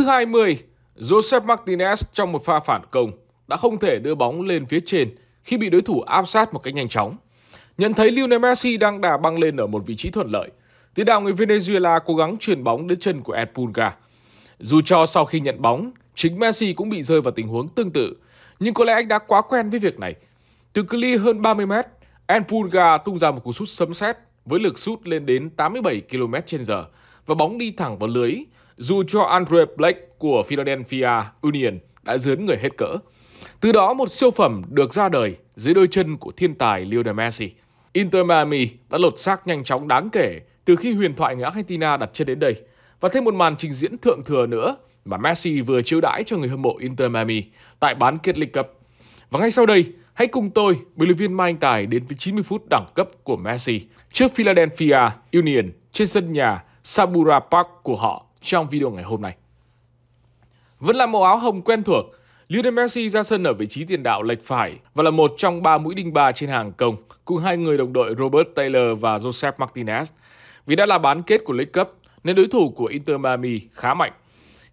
thứ 20, Joseph Martinez trong một pha phản công đã không thể đưa bóng lên phía trên khi bị đối thủ áp sát một cách nhanh chóng. Nhận thấy Lionel Messi đang đà băng lên ở một vị trí thuận lợi, tiền đạo người Venezuela cố gắng truyền bóng đến chân của Edpunga. Dù cho sau khi nhận bóng, chính Messi cũng bị rơi vào tình huống tương tự, nhưng có lẽ anh đã quá quen với việc này. Từ cự ly hơn 30 mét, Edpunga tung ra một cú sút sấm sét với lực sút lên đến 87 km/h và bóng đi thẳng vào lưới dù cho Andre Blake của Philadelphia Union đã dướn người hết cỡ. Từ đó một siêu phẩm được ra đời dưới đôi chân của thiên tài Lionel Messi. Inter Miami đã lột xác nhanh chóng đáng kể từ khi huyền thoại người Argentina đặt chân đến đây và thêm một màn trình diễn thượng thừa nữa mà Messi vừa chiêu đãi cho người hâm mộ Inter Miami tại bán kết League Cup. Và ngay sau đây, hãy cùng tôi, bình luận viên Mai Anh Tài đến với 90 phút đẳng cấp của Messi trước Philadelphia Union trên sân nhà Sabura Park của họ trong video ngày hôm nay. Vẫn là màu áo hồng quen thuộc, Lionel Messi ra sân ở vị trí tiền đạo lệch phải và là một trong ba mũi đinh ba trên hàng công cùng hai người đồng đội Robert Taylor và Joseph Martinez. Vì đã là bán kết của League Cup nên đối thủ của Inter Miami khá mạnh.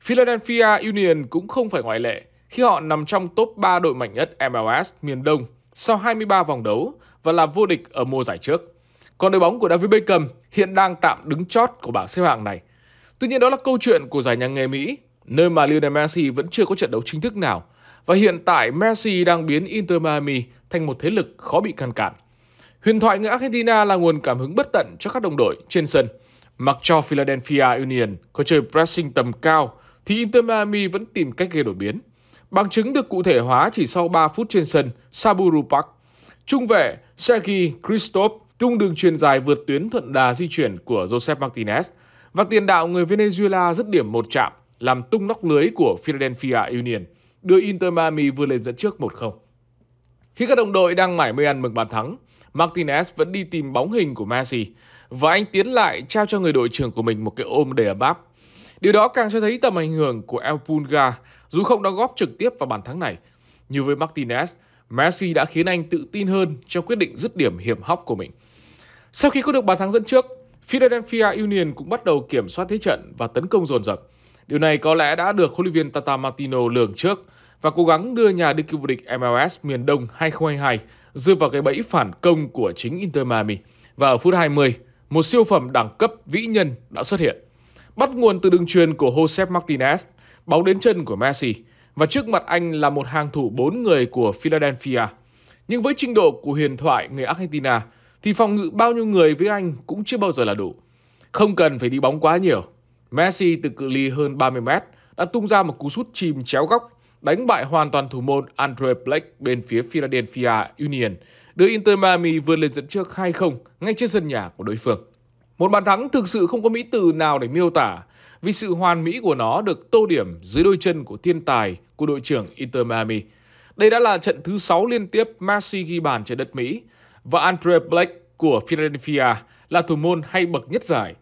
Philadelphia Union cũng không phải ngoại lệ khi họ nằm trong top 3 đội mạnh nhất MLS miền Đông sau 23 vòng đấu và là vô địch ở mùa giải trước. Còn đội bóng của David Beckham hiện đang tạm đứng chót của bảng xếp hạng này. Tuy nhiên đó là câu chuyện của giải nhà nghề Mỹ, nơi mà Lionel Messi vẫn chưa có trận đấu chính thức nào. Và hiện tại Messi đang biến Inter Miami thành một thế lực khó bị ngăn cản. Huyền thoại người Argentina là nguồn cảm hứng bất tận cho các đồng đội trên sân. Mặc cho Philadelphia Union có chơi pressing tầm cao, thì Inter Miami vẫn tìm cách gây đổi biến. Bằng chứng được cụ thể hóa chỉ sau 3 phút trên sân Saburu Park. Trung vệ Sergi Christophe cung đường truyền dài vượt tuyến thuận đà di chuyển của Joseph Martinez và tiền đạo người Venezuela dứt điểm một chạm làm tung nóc lưới của Philadelphia Union, đưa Inter Miami vươn lên dẫn trước 1-0. Khi các đồng đội đang mải mê ăn mừng bàn thắng, Martinez vẫn đi tìm bóng hình của Messi và anh tiến lại trao cho người đội trưởng của mình một cái ôm để ấm áp. Điều đó càng cho thấy tầm ảnh hưởng của El Pulga dù không đóng góp trực tiếp vào bàn thắng này. Như với Martinez, Messi đã khiến anh tự tin hơn trong quyết định dứt điểm hiểm hóc của mình. Sau khi có được bàn thắng dẫn trước, Philadelphia Union cũng bắt đầu kiểm soát thế trận và tấn công dồn dập. Điều này có lẽ đã được huấn luyện viên Tata Martino lường trước và cố gắng đưa nhà đương kim vô địch MLS miền Đông 2022 rơi vào cái bẫy phản công của chính Inter Miami. Và ở phút 20, một siêu phẩm đẳng cấp vĩ nhân đã xuất hiện. Bắt nguồn từ đường truyền của Josep Martinez, bóng đến chân của Messi – và trước mặt anh là một hàng thủ bốn người của Philadelphia. Nhưng với trình độ của huyền thoại người Argentina thì phòng ngự bao nhiêu người với anh cũng chưa bao giờ là đủ. Không cần phải đi bóng quá nhiều. Messi từ cự ly hơn 30 mét đã tung ra một cú sút chìm chéo góc đánh bại hoàn toàn thủ môn Andre Blake bên phía Philadelphia Union, đưa Inter Miami vươn lên dẫn trước 2-0 ngay trên sân nhà của đối phương. Một bàn thắng thực sự không có mỹ từ nào để miêu tả vì sự hoàn mỹ của nó được tô điểm dưới đôi chân của thiên tài của đội trưởng Inter Miami. Đây đã là trận thứ 6 liên tiếp Messi ghi bàn trên đất Mỹ và Andre Blake của Philadelphia là thủ môn hay bậc nhất giải.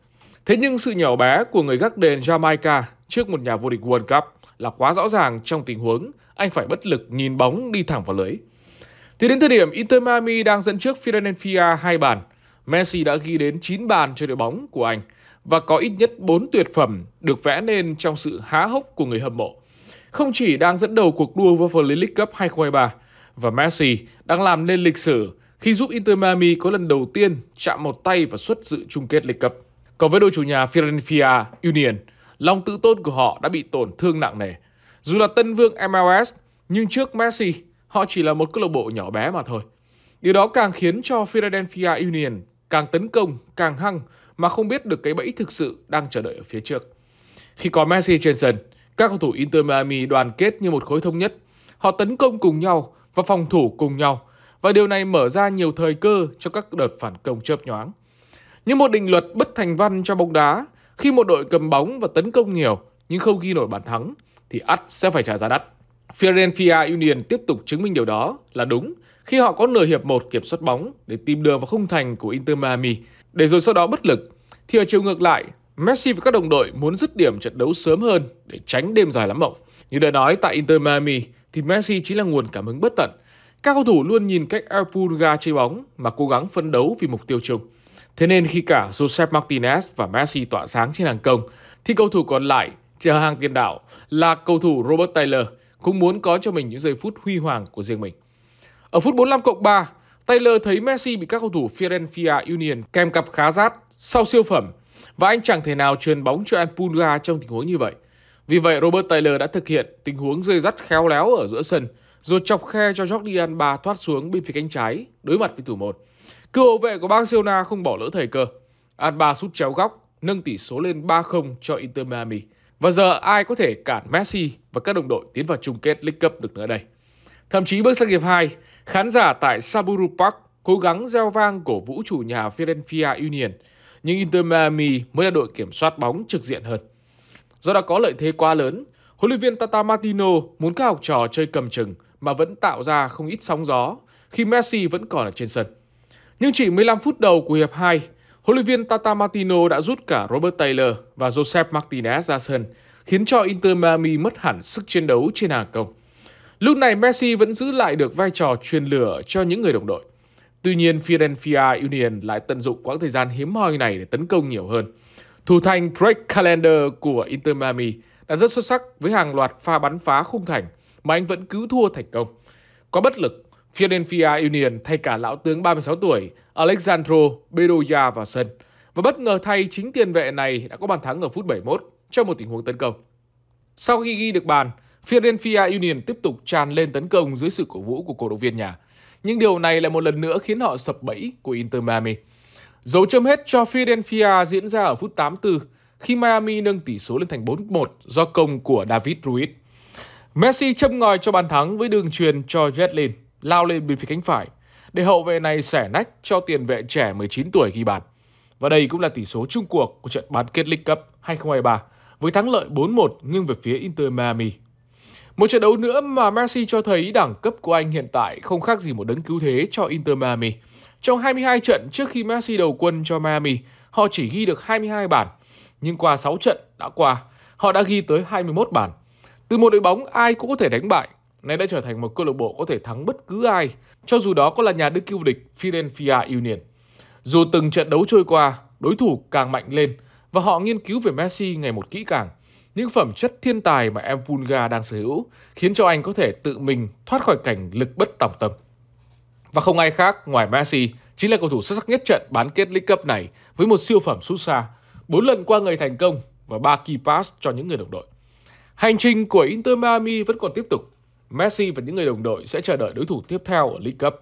Thế nhưng sự nhỏ bé của người gác đền Jamaica trước một nhà vô địch World Cup là quá rõ ràng trong tình huống anh phải bất lực nhìn bóng đi thẳng vào lưới. Thì đến thời điểm Inter Miami đang dẫn trước Philadelphia hai bàn, Messi đã ghi đến 9 bàn cho đội bóng của anh – và có ít nhất 4 tuyệt phẩm được vẽ nên trong sự há hốc của người hâm mộ. Không chỉ đang dẫn đầu cuộc đua vô vòng League Cup 2023 và Messi đang làm nên lịch sử khi giúp Inter Miami có lần đầu tiên chạm một tay và xuất dự chung kết League Cup. Còn với đội chủ nhà Philadelphia Union, lòng tự tôn của họ đã bị tổn thương nặng nề. Dù là tân vương MLS, nhưng trước Messi, họ chỉ là một câu lạc bộ nhỏ bé mà thôi. Điều đó càng khiến cho Philadelphia Union càng tấn công, càng hăng mà không biết được cái bẫy thực sự đang chờ đợi ở phía trước. Khi có Messi trên sân, các cầu thủ Inter Miami đoàn kết như một khối thống nhất. Họ tấn công cùng nhau và phòng thủ cùng nhau và điều này mở ra nhiều thời cơ cho các đợt phản công chớp nhoáng. Như một định luật bất thành văn cho bóng đá, khi một đội cầm bóng và tấn công nhiều nhưng không ghi nổi bàn thắng thì ắt sẽ phải trả giá đắt. Philadelphia Union tiếp tục chứng minh điều đó là đúng khi họ có nửa hiệp một kiểm soát bóng để tìm đường vào khung thành của Inter Miami để rồi sau đó bất lực, thì ở chiều ngược lại, Messi và các đồng đội muốn dứt điểm trận đấu sớm hơn để tránh đêm dài lắm mộng. Như đã nói tại Inter Miami thì Messi chính là nguồn cảm hứng bất tận. Các cầu thủ luôn nhìn cách Erpulga chơi bóng mà cố gắng phấn đấu vì mục tiêu chung. Thế nên khi cả Josep Martinez và Messi tỏa sáng trên hàng công, thì cầu thủ còn lại chờ hàng tiền đạo là cầu thủ Robert Taylor cũng muốn có cho mình những giây phút huy hoàng của riêng mình. Ở phút 45 cộng 3, Taylor thấy Messi bị các cầu thủ Philadelphia Union kèm cặp khá rát sau siêu phẩm và anh chẳng thể nào truyền bóng cho Anpunga trong tình huống như vậy. Vì vậy, Robert Taylor đã thực hiện tình huống rơi rắt khéo léo ở giữa sân, rồi chọc khe cho Jordi Alba thoát xuống bên phía cánh trái, đối mặt với thủ một. Cựu hậu vệ của Barcelona không bỏ lỡ thời cơ. Alba sút chéo góc, nâng tỷ số lên 3-0 cho Inter Miami. Và giờ ai có thể cản Messi và các đồng đội tiến vào chung kết League Cup được nữa đây? Thậm chí bước sang hiệp 2, khán giả tại Saburo Park cố gắng gieo vang cổ vũ chủ nhà Philadelphia Union, nhưng Inter Miami mới là đội kiểm soát bóng trực diện hơn. Do đã có lợi thế quá lớn, huấn luyện viên Tata Martino muốn các học trò chơi cầm chừng mà vẫn tạo ra không ít sóng gió khi Messi vẫn còn ở trên sân. Nhưng chỉ 15 phút đầu của hiệp 2, huấn luyện viên Tata Martino đã rút cả Robert Taylor và Joseph Martinez ra sân, khiến cho Inter Miami mất hẳn sức chiến đấu trên hàng công. Lúc này Messi vẫn giữ lại được vai trò truyền lửa cho những người đồng đội. Tuy nhiên, Philadelphia Union lại tận dụng quãng thời gian hiếm hoi này để tấn công nhiều hơn. Thủ thành Drake Calendar của Inter Miami đã rất xuất sắc với hàng loạt pha bắn phá khung thành mà anh vẫn cứu thua thành công. Có bất lực, Philadelphia Union thay cả lão tướng 36 tuổi Alexandro Bedoya vào sân và bất ngờ thay chính tiền vệ này đã có bàn thắng ở phút 71 trong một tình huống tấn công. Sau khi ghi được bàn, Philadelphia Union tiếp tục tràn lên tấn công dưới sự cổ vũ của cổ động viên nhà. Nhưng điều này lại một lần nữa khiến họ sập bẫy của Inter Miami. Dấu chấm hết cho Philadelphia diễn ra ở phút 84 khi Miami nâng tỷ số lên thành 4-1 do công của David Ruiz. Messi châm ngòi cho bàn thắng với đường truyền cho Jetlin lao lên bên phía cánh phải để hậu vệ này xẻ nách cho tiền vệ trẻ 19 tuổi ghi bàn. Và đây cũng là tỷ số chung cuộc của trận bán kết League Cup 2023 với thắng lợi 4-1 nghiêng về phía Inter Miami một trận đấu nữa mà Messi cho thấy đẳng cấp của anh hiện tại không khác gì một đấng cứu thế cho Inter Miami. Trong 22 trận trước khi Messi đầu quân cho Miami, họ chỉ ghi được 22 bàn. Nhưng qua 6 trận đã qua, họ đã ghi tới 21 bàn. Từ một đội bóng ai cũng có thể đánh bại, nay đã trở thành một câu lạc bộ có thể thắng bất cứ ai, cho dù đó có là nhà đương kiêu địch Philadelphia Union. Dù từng trận đấu trôi qua, đối thủ càng mạnh lên và họ nghiên cứu về Messi ngày một kỹ càng – những phẩm chất thiên tài mà em Vulga đang sở hữu, khiến cho anh có thể tự mình thoát khỏi cảnh lực bất tòng tâm. Và không ai khác ngoài Messi chính là cầu thủ xuất sắc nhất trận bán kết League Cup này với một siêu phẩm sút xa, bốn lần qua người thành công và ba kỳ pass cho những người đồng đội. Hành trình của Inter Miami vẫn còn tiếp tục. Messi và những người đồng đội sẽ chờ đợi đối thủ tiếp theo ở League Cup.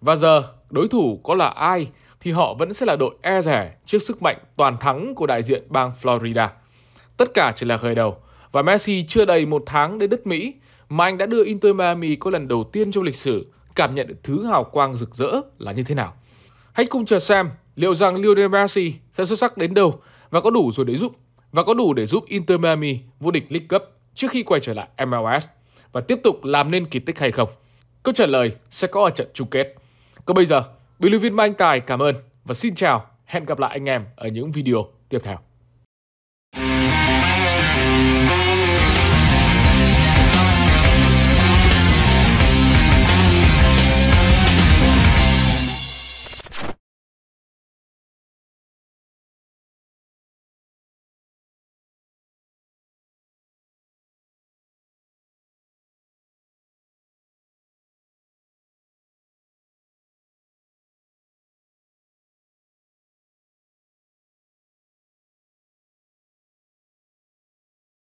Và giờ, đối thủ có là ai thì họ vẫn sẽ là đội e rẻ trước sức mạnh toàn thắng của đại diện bang Florida – Tất cả chỉ là khởi đầu. Và Messi chưa đầy một tháng đến đất Mỹ mà anh đã đưa Inter Miami có lần đầu tiên trong lịch sử cảm nhận được thứ hào quang rực rỡ là như thế nào. Hãy cùng chờ xem liệu rằng Lionel Messi sẽ xuất sắc đến đâu và có đủ rồi để giúp và có đủ để giúp Inter Miami vô địch League Cup trước khi quay trở lại MLS và tiếp tục làm nên kỳ tích hay không. Câu trả lời sẽ có ở trận chung kết. Còn bây giờ, bình luận viên Mai Anh Tài cảm ơn và xin chào, hẹn gặp lại anh em ở những video tiếp theo.